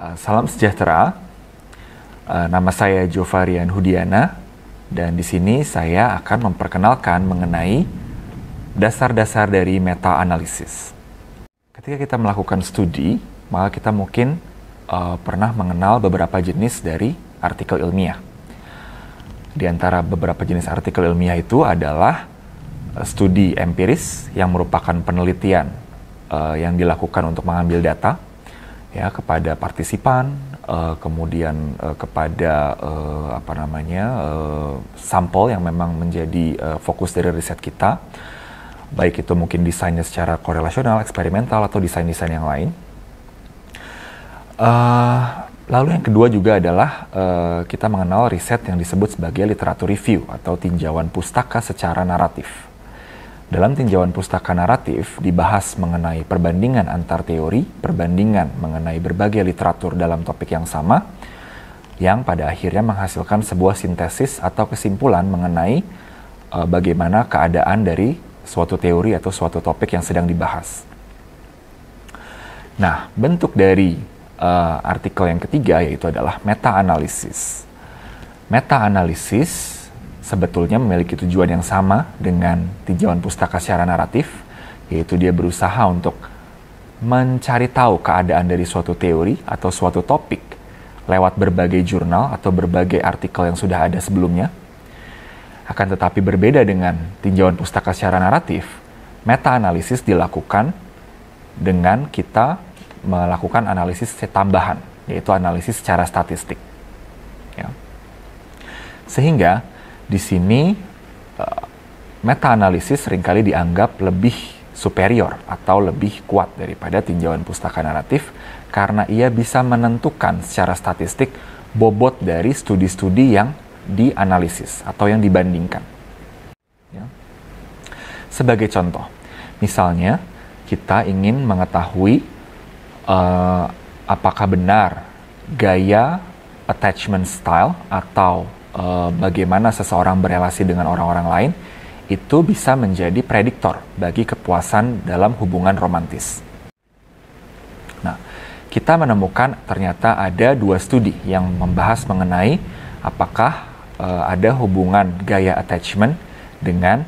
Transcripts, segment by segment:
Eh, salam sejahtera. Eh, nama saya Jovarian Hudiana dan di sini saya akan memperkenalkan mengenai dasar-dasar dari meta-analisis. Ketika kita melakukan studi, maka kita mungkin uh, pernah mengenal beberapa jenis dari artikel ilmiah. Di antara beberapa jenis artikel ilmiah itu adalah studi empiris yang merupakan penelitian uh, yang dilakukan untuk mengambil data ya kepada partisipan, uh, kemudian uh, kepada uh, apa namanya uh, sampel yang memang menjadi uh, fokus dari riset kita, baik itu mungkin desainnya secara korelasional, eksperimental atau desain-desain yang lain. Uh, lalu yang kedua juga adalah uh, kita mengenal riset yang disebut sebagai literatur review atau tinjauan pustaka secara naratif dalam tinjauan pustaka naratif dibahas mengenai perbandingan antar teori, perbandingan mengenai berbagai literatur dalam topik yang sama, yang pada akhirnya menghasilkan sebuah sintesis atau kesimpulan mengenai e, bagaimana keadaan dari suatu teori atau suatu topik yang sedang dibahas. Nah, bentuk dari e, artikel yang ketiga yaitu adalah meta-analisis. Meta-analisis sebetulnya memiliki tujuan yang sama dengan tinjauan pustaka secara naratif, yaitu dia berusaha untuk mencari tahu keadaan dari suatu teori atau suatu topik lewat berbagai jurnal atau berbagai artikel yang sudah ada sebelumnya. Akan tetapi berbeda dengan tinjauan pustaka secara naratif, meta-analisis dilakukan dengan kita melakukan analisis tambahan, yaitu analisis secara statistik. Ya. Sehingga di sini eh, meta analisis seringkali dianggap lebih superior atau lebih kuat daripada tinjauan pustaka naratif karena ia bisa menentukan secara statistik bobot dari studi-studi yang dianalisis atau yang dibandingkan. Ya. Sebagai contoh, misalnya kita ingin mengetahui uh, apakah benar gaya attachment style atau uh, bagaimana seseorang berelasi dengan orang-orang lain itu bisa menjadi prediktor bagi kepuasan dalam hubungan romantis. Nah, kita menemukan ternyata ada dua studi yang membahas mengenai apakah uh, ada hubungan gaya attachment dengan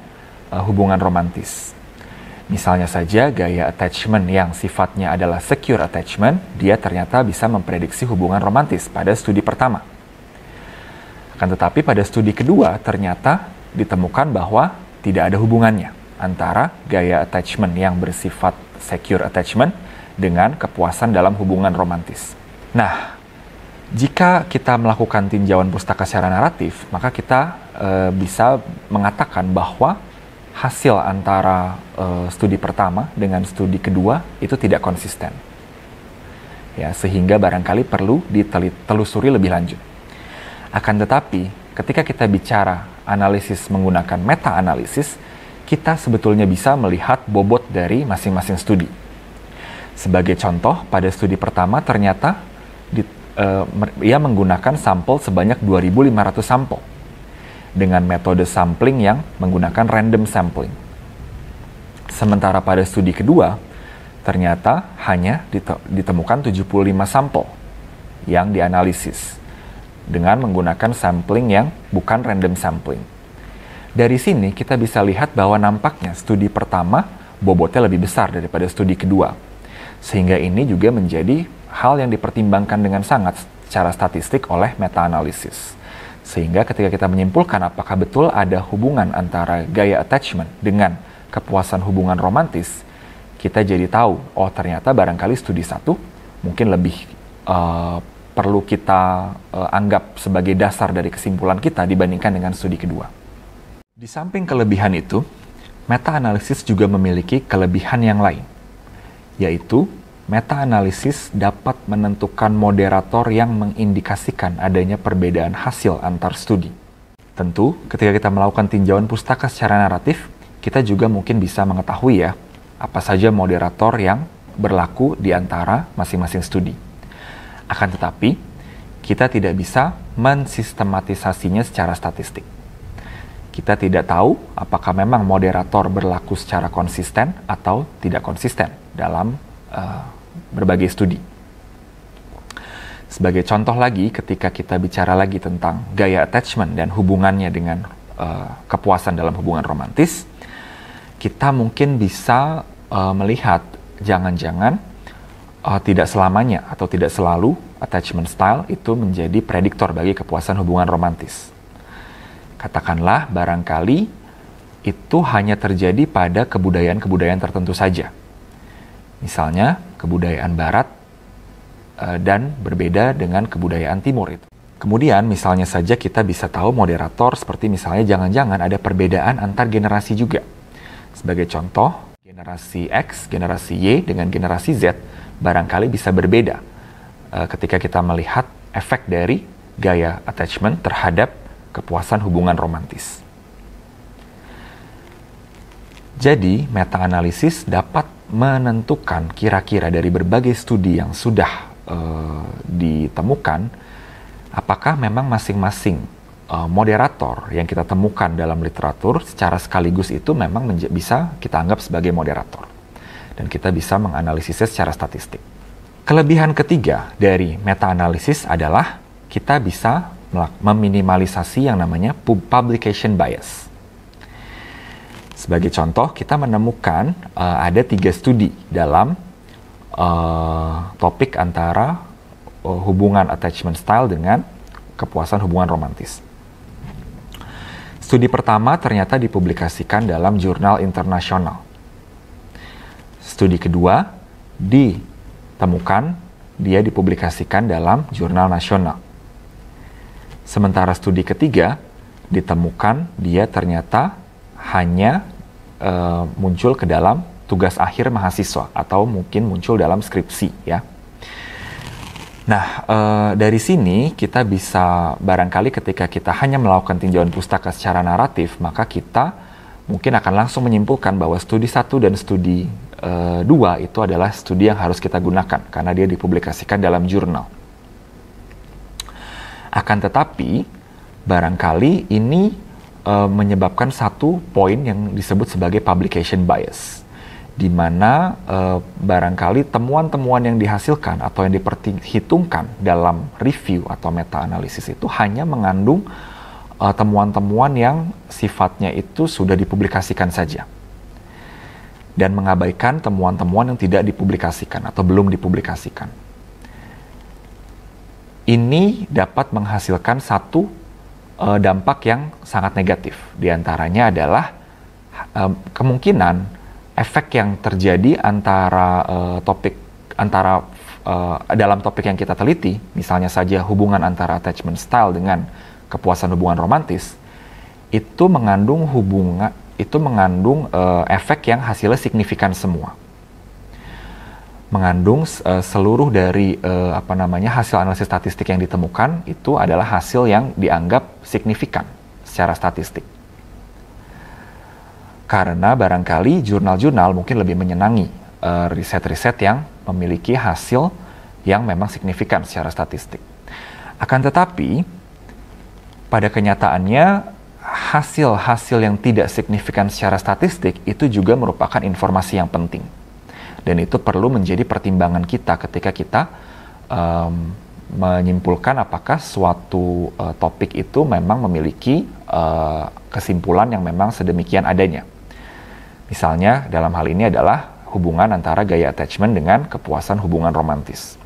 uh, hubungan romantis. Misalnya saja gaya attachment yang sifatnya adalah secure attachment, dia ternyata bisa memprediksi hubungan romantis pada studi pertama. Akan tetapi pada studi kedua ternyata ditemukan bahwa tidak ada hubungannya antara gaya attachment yang bersifat secure attachment dengan kepuasan dalam hubungan romantis. Nah, jika kita melakukan tinjauan pustaka secara naratif, maka kita e, bisa mengatakan bahwa hasil antara e, studi pertama dengan studi kedua itu tidak konsisten. Ya, sehingga barangkali perlu ditelusuri lebih lanjut. Akan tetapi, ketika kita bicara analisis menggunakan meta-analisis, kita sebetulnya bisa melihat bobot dari masing-masing studi. Sebagai contoh, pada studi pertama ternyata di, uh, ia menggunakan sampel sebanyak 2.500 sampel dengan metode sampling yang menggunakan random sampling. Sementara pada studi kedua, ternyata hanya ditemukan 75 sampel yang dianalisis dengan menggunakan sampling yang bukan random sampling. Dari sini kita bisa lihat bahwa nampaknya studi pertama bobotnya lebih besar daripada studi kedua. Sehingga ini juga menjadi hal yang dipertimbangkan dengan sangat secara statistik oleh meta-analisis. Sehingga ketika kita menyimpulkan apakah betul ada hubungan antara gaya attachment dengan kepuasan hubungan romantis, kita jadi tahu, oh ternyata barangkali studi satu mungkin lebih uh, perlu kita uh, anggap sebagai dasar dari kesimpulan kita dibandingkan dengan studi kedua. Di samping kelebihan itu, meta-analisis juga memiliki kelebihan yang lain, yaitu meta-analisis dapat menentukan moderator yang mengindikasikan adanya perbedaan hasil antar studi. Tentu, ketika kita melakukan tinjauan pustaka secara naratif, kita juga mungkin bisa mengetahui ya, apa saja moderator yang berlaku di antara masing-masing studi. Akan tetapi, kita tidak bisa mensistematisasinya secara statistik. Kita tidak tahu apakah memang moderator berlaku secara konsisten atau tidak konsisten dalam uh, berbagai studi. Sebagai contoh lagi, ketika kita bicara lagi tentang gaya attachment dan hubungannya dengan uh, kepuasan dalam hubungan romantis, kita mungkin bisa uh, melihat jangan-jangan uh, tidak selamanya atau tidak selalu attachment style itu menjadi prediktor bagi kepuasan hubungan romantis. Katakanlah barangkali itu hanya terjadi pada kebudayaan-kebudayaan tertentu saja. Misalnya kebudayaan barat uh, dan berbeda dengan kebudayaan timur itu. Kemudian misalnya saja kita bisa tahu moderator seperti misalnya jangan-jangan ada perbedaan antar generasi juga. Sebagai contoh, generasi X, generasi Y dengan generasi Z barangkali bisa berbeda uh, ketika kita melihat efek dari gaya attachment terhadap kepuasan hubungan romantis. Jadi, meta-analisis dapat menentukan kira-kira dari berbagai studi yang sudah uh, ditemukan, apakah memang masing-masing uh, moderator yang kita temukan dalam literatur secara sekaligus itu memang bisa kita anggap sebagai moderator dan kita bisa menganalisisnya secara statistik. Kelebihan ketiga dari meta-analisis adalah kita bisa meminimalisasi yang namanya publication bias. Sebagai contoh, kita menemukan uh, ada tiga studi dalam uh, topik antara uh, hubungan attachment style dengan kepuasan hubungan romantis. Studi pertama ternyata dipublikasikan dalam jurnal internasional Studi kedua ditemukan dia dipublikasikan dalam jurnal nasional. Sementara studi ketiga ditemukan dia ternyata hanya e, muncul ke dalam tugas akhir mahasiswa atau mungkin muncul dalam skripsi ya. Nah, e, dari sini kita bisa barangkali ketika kita hanya melakukan tinjauan pustaka secara naratif, maka kita mungkin akan langsung menyimpulkan bahwa studi satu dan studi Eh, dua itu adalah studi yang harus kita gunakan karena dia dipublikasikan dalam jurnal. Akan tetapi, barangkali ini uh, menyebabkan satu poin yang disebut sebagai publication bias di mana uh, barangkali temuan-temuan yang dihasilkan atau yang diperhitungkan dalam review atau meta analisis itu hanya mengandung temuan-temuan temuan -temuan yang sifatnya itu sudah dipublikasikan saja dan mengabaikan temuan-temuan yang tidak dipublikasikan atau belum dipublikasikan. Ini dapat menghasilkan satu uh, dampak yang sangat negatif. Di antaranya adalah uh, kemungkinan efek yang terjadi antara uh, topik antara uh, dalam topik yang kita teliti, misalnya saja hubungan antara attachment style dengan kepuasan hubungan romantis, itu mengandung hubungan itu mengandung uh, efek yang hasilnya signifikan semua mengandung uh, seluruh dari uh, apa namanya hasil analisis statistik yang ditemukan itu adalah hasil yang dianggap signifikan secara statistik. Karena barangkali jurnal-jurnal mungkin lebih menyenangi riset riset-riset yang memiliki hasil yang memang signifikan secara statistik. Akan tetapi pada kenyataannya hasil-hasil yang tidak signifikan secara statistik itu juga merupakan informasi yang penting. Dan itu perlu menjadi pertimbangan kita ketika kita um, menyimpulkan apakah suatu uh, topik itu memang memiliki uh, kesimpulan yang memang sedemikian adanya. Misalnya dalam hal ini adalah hubungan antara gaya attachment dengan kepuasan hubungan romantis.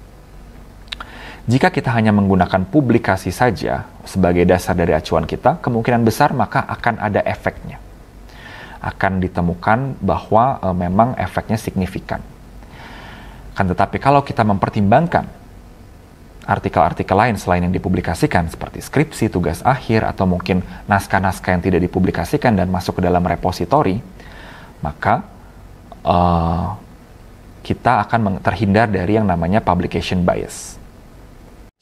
Jika kita hanya menggunakan publikasi saja sebagai dasar dari acuan kita, kemungkinan besar maka akan ada efeknya. Akan ditemukan bahwa e, memang efeknya signifikan. Kan tetapi kalau kita mempertimbangkan artikel-artikel lain selain yang dipublikasikan seperti skripsi, tugas akhir, atau mungkin naskah-naskah yang tidak dipublikasikan dan masuk ke dalam repositori, maka e, kita akan terhindar dari yang namanya publication bias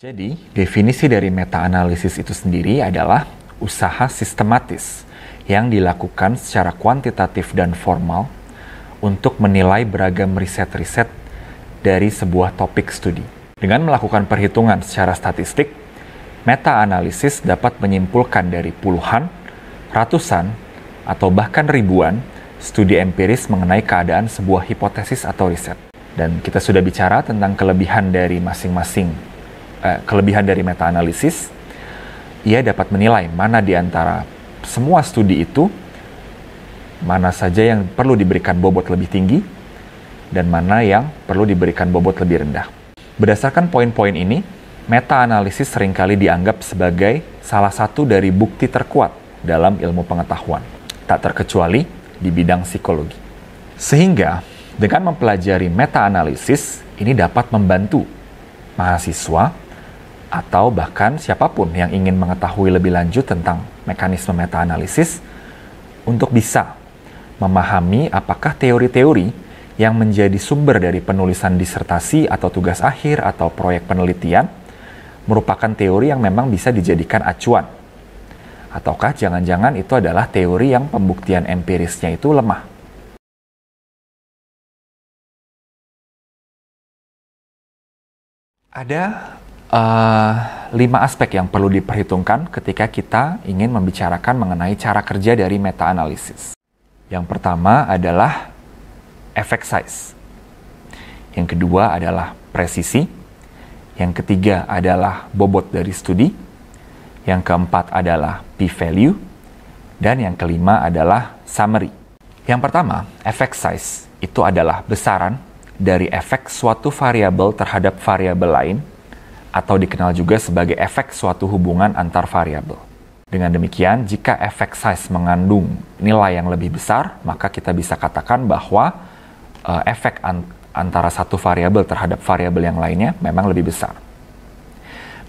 jadi, definisi dari meta-analisis itu sendiri adalah usaha sistematis yang dilakukan secara kuantitatif dan formal untuk menilai beragam riset-riset dari sebuah topik studi. Dengan melakukan perhitungan secara statistik, meta-analisis dapat menyimpulkan dari puluhan, ratusan, atau bahkan ribuan studi empiris mengenai keadaan sebuah hipotesis atau riset. Dan kita sudah bicara tentang kelebihan dari masing-masing Eh, kelebihan dari meta-analisis, ia dapat menilai mana di antara semua studi itu, mana saja yang perlu diberikan bobot lebih tinggi, dan mana yang perlu diberikan bobot lebih rendah. Berdasarkan poin-poin ini, meta-analisis seringkali dianggap sebagai salah satu dari bukti terkuat dalam ilmu pengetahuan, tak terkecuali di bidang psikologi. Sehingga, dengan mempelajari meta-analisis, ini dapat membantu mahasiswa atau bahkan siapapun yang ingin mengetahui lebih lanjut tentang mekanisme meta-analisis untuk bisa memahami apakah teori-teori yang menjadi sumber dari penulisan disertasi atau tugas akhir atau proyek penelitian merupakan teori yang memang bisa dijadikan acuan. Ataukah jangan-jangan itu adalah teori yang pembuktian empirisnya itu lemah? Ada uh, lima aspek yang perlu diperhitungkan ketika kita ingin membicarakan mengenai cara kerja dari meta-analisis. Yang pertama adalah efek size. Yang kedua adalah presisi. Yang ketiga adalah bobot dari studi. Yang keempat adalah p-value. Dan yang kelima adalah summary. Yang pertama, efek size itu adalah besaran dari efek suatu variabel terhadap variabel lain atau dikenal juga sebagai efek suatu hubungan antar variabel. Dengan demikian, jika efek size mengandung nilai yang lebih besar, maka kita bisa katakan bahwa uh, efek an antara satu variabel terhadap variabel yang lainnya memang lebih besar.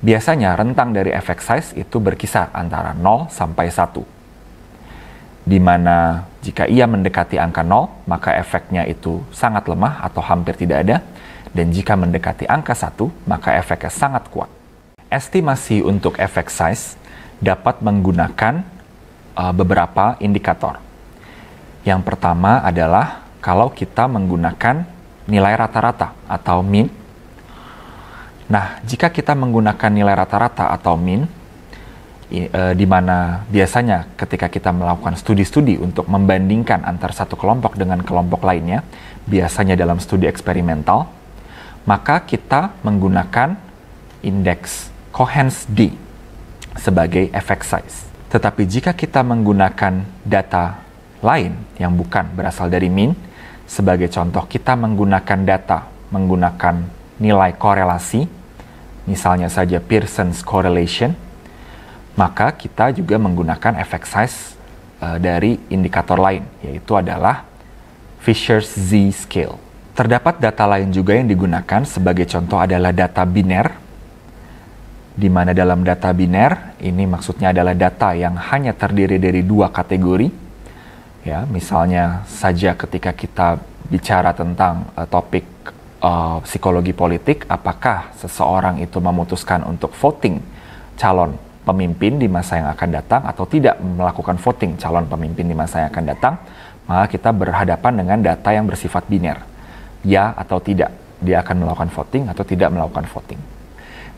Biasanya rentang dari efek size itu berkisar antara 0 sampai 1. Di mana jika ia mendekati angka 0, maka efeknya itu sangat lemah atau hampir tidak ada dan jika mendekati angka 1, maka efeknya sangat kuat. Estimasi untuk efek size dapat menggunakan uh, beberapa indikator. Yang pertama adalah kalau kita menggunakan nilai rata-rata atau min. Nah, jika kita menggunakan nilai rata-rata atau min, e, di mana biasanya ketika kita melakukan studi-studi untuk membandingkan antar satu kelompok dengan kelompok lainnya, biasanya dalam studi eksperimental, maka kita menggunakan indeks Cohen's D sebagai efek size. Tetapi jika kita menggunakan data lain yang bukan berasal dari mean, sebagai contoh kita menggunakan data menggunakan nilai korelasi, misalnya saja Pearson's correlation, maka kita juga menggunakan efek size uh, dari indikator lain, yaitu adalah Fisher's Z scale. Terdapat data lain juga yang digunakan sebagai contoh adalah data biner, di mana dalam data biner ini maksudnya adalah data yang hanya terdiri dari dua kategori. Ya, misalnya saja ketika kita bicara tentang uh, topik uh, psikologi politik, apakah seseorang itu memutuskan untuk voting calon pemimpin di masa yang akan datang atau tidak melakukan voting calon pemimpin di masa yang akan datang, maka kita berhadapan dengan data yang bersifat biner ya atau tidak. Dia akan melakukan voting atau tidak melakukan voting.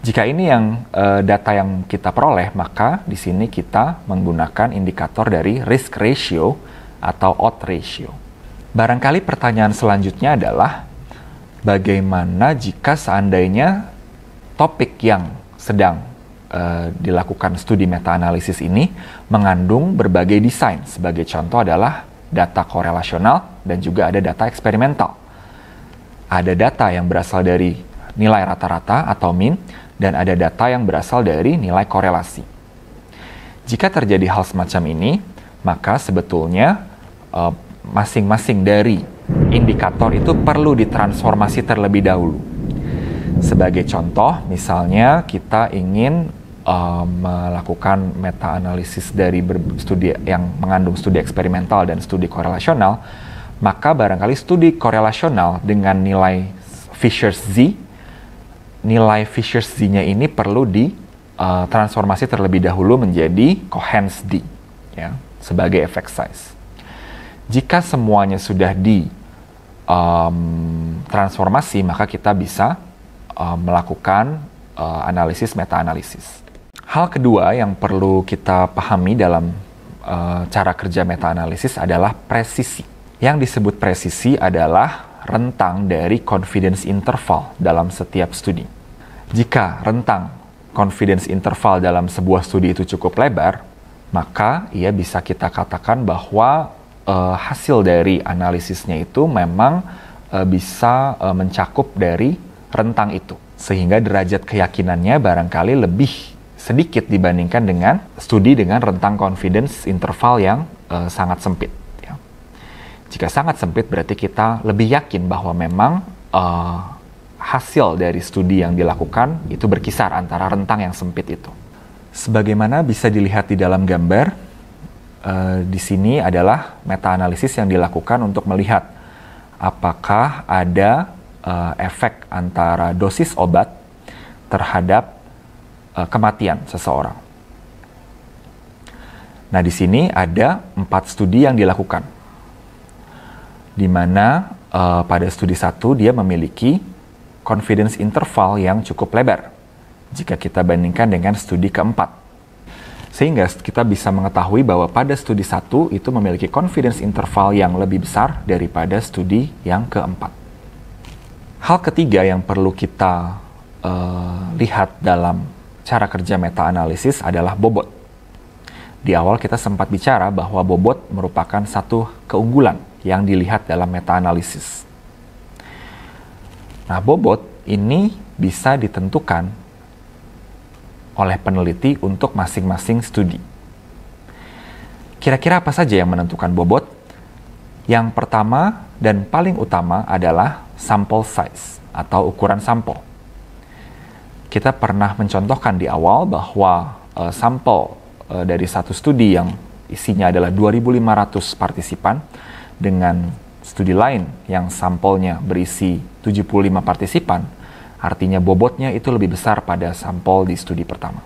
Jika ini yang e, data yang kita peroleh, maka di sini kita menggunakan indikator dari risk ratio atau odd ratio. Barangkali pertanyaan selanjutnya adalah bagaimana jika seandainya topik yang sedang e, dilakukan studi meta-analisis ini mengandung berbagai desain. Sebagai contoh adalah data korelasional dan juga ada data eksperimental ada data yang berasal dari nilai rata-rata atau min, dan ada data yang berasal dari nilai korelasi. Jika terjadi hal semacam ini, maka sebetulnya eh, masing-masing uh, dari indikator itu perlu ditransformasi terlebih dahulu. Sebagai contoh, misalnya kita ingin uh, melakukan meta analisis dari studi yang mengandung studi eksperimental dan studi korelasional, maka barangkali studi korelasional dengan nilai Fisher's Z, nilai Fisher's Z-nya ini perlu di uh, terlebih dahulu menjadi Cohen's D, ya, sebagai effect size. Jika semuanya sudah di um, transformasi, maka kita bisa um, melakukan uh, analisis meta-analisis. Hal kedua yang perlu kita pahami dalam uh, cara kerja meta-analisis adalah presisi yang disebut presisi adalah rentang dari confidence interval dalam setiap studi. Jika rentang confidence interval dalam sebuah studi itu cukup lebar, maka ia bisa kita katakan bahwa uh, hasil dari analisisnya itu memang uh, bisa uh, mencakup dari rentang itu, sehingga derajat keyakinannya barangkali lebih sedikit dibandingkan dengan studi dengan rentang confidence interval yang uh, sangat sempit. Jika sangat sempit berarti kita lebih yakin bahwa memang uh, hasil dari studi yang dilakukan itu berkisar antara rentang yang sempit itu. Sebagaimana bisa dilihat di dalam gambar, uh, di sini adalah meta-analisis yang dilakukan untuk melihat apakah ada uh, efek antara dosis obat terhadap uh, kematian seseorang. Nah, di sini ada empat studi yang dilakukan di mana uh, pada studi satu dia memiliki confidence interval yang cukup lebar jika kita bandingkan dengan studi keempat. Sehingga kita bisa mengetahui bahwa pada studi satu itu memiliki confidence interval yang lebih besar daripada studi yang keempat. Hal ketiga yang perlu kita uh, lihat dalam cara kerja meta-analisis adalah bobot. Di awal kita sempat bicara bahwa bobot merupakan satu keunggulan yang dilihat dalam meta-analisis. Nah, bobot ini bisa ditentukan oleh peneliti untuk masing-masing studi. Kira-kira apa saja yang menentukan bobot? Yang pertama dan paling utama adalah sample size atau ukuran sampel. Kita pernah mencontohkan di awal bahwa e, sampel e, dari satu studi yang isinya adalah 2.500 partisipan dengan studi lain yang sampelnya berisi 75 partisipan, artinya bobotnya itu lebih besar pada sampel di studi pertama.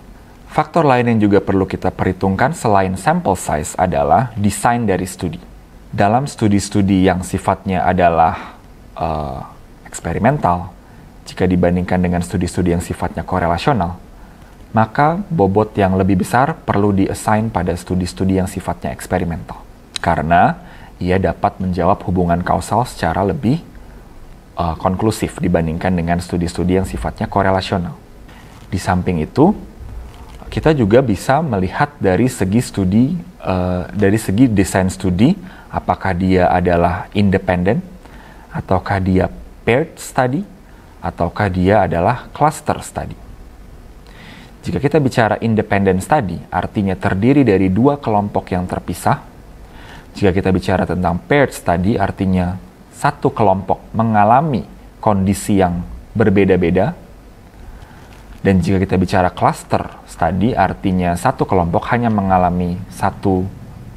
Faktor lain yang juga perlu kita perhitungkan selain sample size adalah desain dari studi. Dalam studi-studi yang sifatnya adalah uh, eksperimental, jika dibandingkan dengan studi-studi yang sifatnya korelasional, maka bobot yang lebih besar perlu diassign pada studi-studi yang sifatnya eksperimental. Karena ia dapat menjawab hubungan kausal secara lebih uh, konklusif dibandingkan dengan studi-studi yang sifatnya korelasional. Di samping itu, kita juga bisa melihat dari segi studi, uh, dari segi desain studi, apakah dia adalah independen, ataukah dia paired study, ataukah dia adalah cluster study. Jika kita bicara independent study, artinya terdiri dari dua kelompok yang terpisah, jika kita bicara tentang pairs tadi, artinya satu kelompok mengalami kondisi yang berbeda-beda. Dan jika kita bicara cluster study, artinya satu kelompok hanya mengalami satu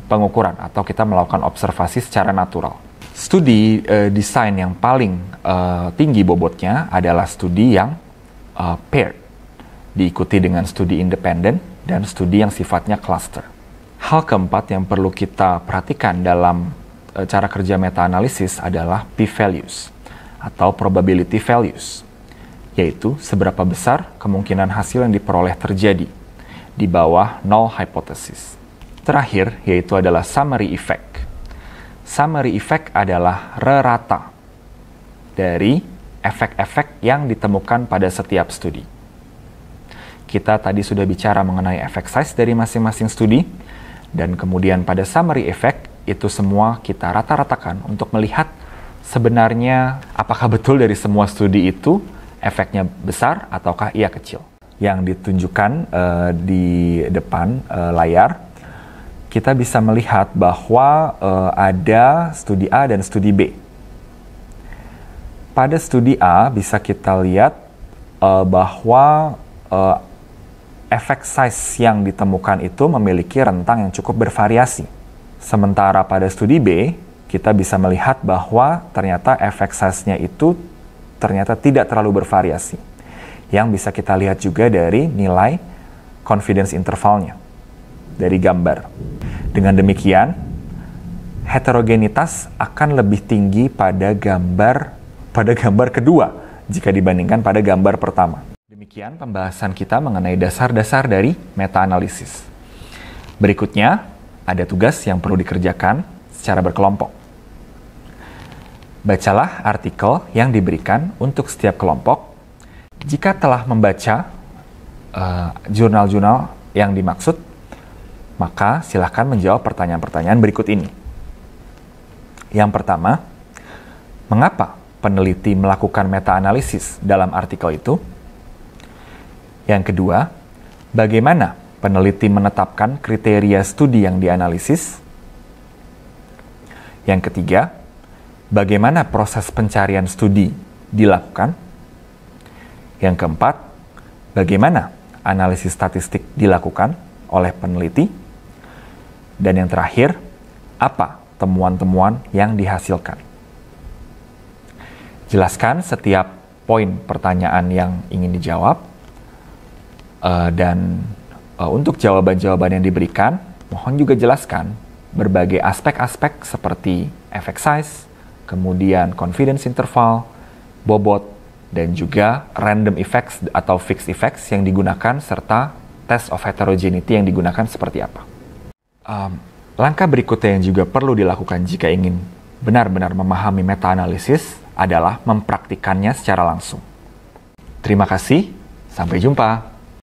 pengukuran atau kita melakukan observasi secara natural. Studi uh, desain yang paling uh, tinggi bobotnya adalah studi yang uh, paired, diikuti dengan studi independen dan studi yang sifatnya cluster. Hal keempat yang perlu kita perhatikan dalam e, cara kerja meta analisis adalah p values atau probability values, yaitu seberapa besar kemungkinan hasil yang diperoleh terjadi di bawah null hypothesis. Terakhir yaitu adalah summary effect. Summary effect adalah rerata dari efek-efek yang ditemukan pada setiap studi. Kita tadi sudah bicara mengenai efek size dari masing-masing studi, dan kemudian pada summary effect, itu semua kita rata-ratakan untuk melihat sebenarnya apakah betul dari semua studi itu efeknya besar ataukah ia kecil. Yang ditunjukkan uh, di depan uh, layar, kita bisa melihat bahwa uh, ada studi A dan studi B. Pada studi A bisa kita lihat uh, bahwa uh, efek size yang ditemukan itu memiliki rentang yang cukup bervariasi. Sementara pada studi B, kita bisa melihat bahwa ternyata efek size-nya itu ternyata tidak terlalu bervariasi. Yang bisa kita lihat juga dari nilai confidence intervalnya dari gambar. Dengan demikian, heterogenitas akan lebih tinggi pada gambar pada gambar kedua jika dibandingkan pada gambar pertama. Demikian pembahasan kita mengenai dasar-dasar dari meta-analisis. Berikutnya, ada tugas yang perlu dikerjakan secara berkelompok. Bacalah artikel yang diberikan untuk setiap kelompok. Jika telah membaca eh, jurnal-jurnal uh, yang dimaksud, maka silahkan menjawab pertanyaan-pertanyaan berikut ini. Yang pertama, mengapa peneliti melakukan meta-analisis dalam artikel itu? Yang kedua, bagaimana peneliti menetapkan kriteria studi yang dianalisis? Yang ketiga, bagaimana proses pencarian studi dilakukan? Yang keempat, bagaimana analisis statistik dilakukan oleh peneliti? Dan yang terakhir, apa temuan-temuan yang dihasilkan? Jelaskan setiap poin pertanyaan yang ingin dijawab Uh, dan uh, untuk jawaban-jawaban yang diberikan, mohon juga jelaskan berbagai aspek-aspek seperti efek size, kemudian confidence interval, bobot, dan juga random effects atau fixed effects yang digunakan serta test of heterogeneity yang digunakan seperti apa. Um, langkah berikutnya yang juga perlu dilakukan jika ingin benar-benar memahami meta-analisis adalah mempraktikannya secara langsung. Terima kasih, sampai jumpa.